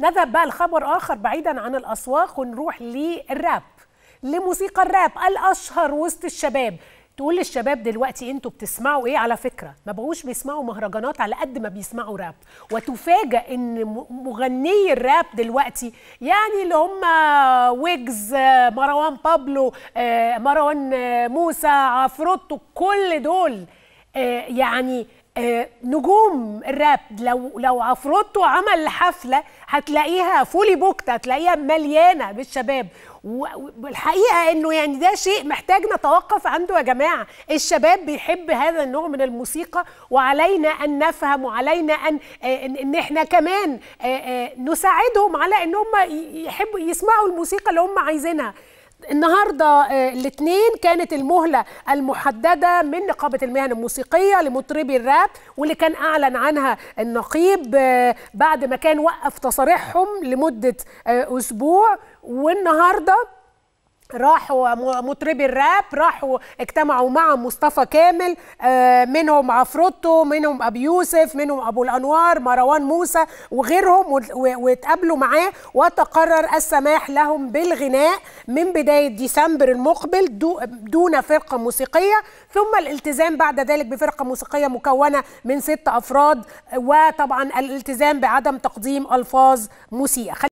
نذهب بقى لخبر اخر بعيدا عن الاسواق ونروح للراب لموسيقى الراب الاشهر وسط الشباب تقول للشباب دلوقتي انتوا بتسمعوا ايه على فكره ما بقوش بيسمعوا مهرجانات على قد ما بيسمعوا راب وتفاجئ ان مغني الراب دلوقتي يعني اللي هم ويجز مروان بابلو آه، مروان موسى عفروتو كل دول آه، يعني آه، نجوم الراب لو لو عفروتو عمل حفله هتلاقيها فولي بوكت هتلاقيها مليانه بالشباب والحقيقه انه يعني ده شيء محتاج نتوقف عنده يا جماعه الشباب بيحب هذا النوع من الموسيقى وعلينا ان نفهم وعلينا ان آه، ان احنا كمان آه، نساعدهم على ان هم يحبوا يسمعوا الموسيقى اللي هم عايزينها النهارده آه، الاثنين كانت المهله المحدده من نقابه المهن الموسيقيه لمطربي الراب واللي كان اعلن عنها النقيب آه، بعد ما كان وقف تصاريحهم لمده آه، اسبوع والنهارده راحوا مطربي الراب راحوا اجتمعوا مع مصطفى كامل آه، منهم عفروتو منهم ابو يوسف منهم ابو الانوار مروان موسى وغيرهم واتقابلوا معاه وتقرر السماح لهم بالغناء من بدايه ديسمبر المقبل دون فرقه موسيقيه ثم الالتزام بعد ذلك بفرقه موسيقيه مكونه من ست افراد وطبعا الالتزام بعدم تقديم الفاظ مسيئه